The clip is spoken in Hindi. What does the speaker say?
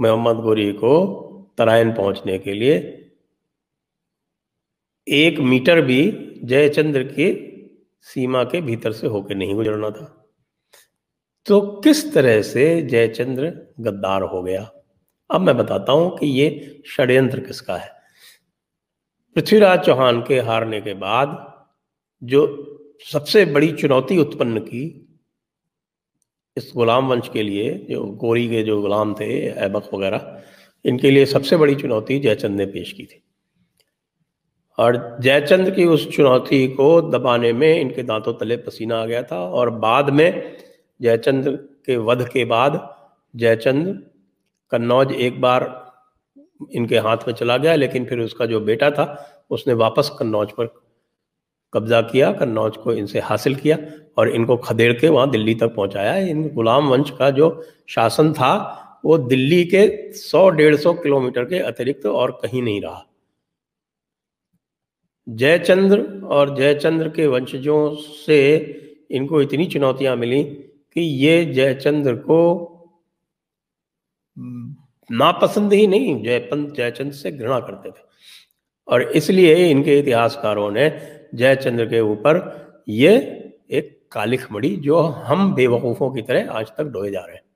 मोहम्मद गोरी को तराइन पहुंचने के लिए एक मीटर भी जयचंद्र की सीमा के भीतर से होकर नहीं गुजरना था तो किस तरह से जयचंद्र गद्दार हो गया अब मैं बताता हूं कि ये षड्यंत्र किसका है पृथ्वीराज चौहान के हारने के बाद जो सबसे बड़ी चुनौती उत्पन्न की इस गुलाम वंश के लिए जो गोरी के जो गुलाम थे ऐबक वगैरह इनके लिए सबसे बड़ी चुनौती जयचंद ने पेश की थी और जयचंद की उस चुनौती को दबाने में इनके दांतों तले पसीना आ गया था और बाद में जयचंद के वध के बाद जयचंद कन्नौज एक बार इनके हाथ में चला गया लेकिन फिर उसका जो बेटा था उसने वापस कन्नौज पर कब्जा किया कन्नौज को इनसे हासिल किया और इनको खदेड़ के वहाँ दिल्ली तक पहुँचाया इन गुलाम वंश का जो शासन था वो दिल्ली के सौ डेढ़ सौ किलोमीटर के अतिरिक्त और कहीं नहीं रहा जयचंद्र और जयचंद्र के वंशजों से इनको इतनी चुनौतियां मिली कि ये जयचंद्र को नापसंद ही नहीं जयपंत जयचंद से घृणा करते थे और इसलिए इनके इतिहासकारों ने जयचंद्र के ऊपर ये एक कालिख मड़ी जो हम बेवकूफ़ों की तरह आज तक डोए जा रहे हैं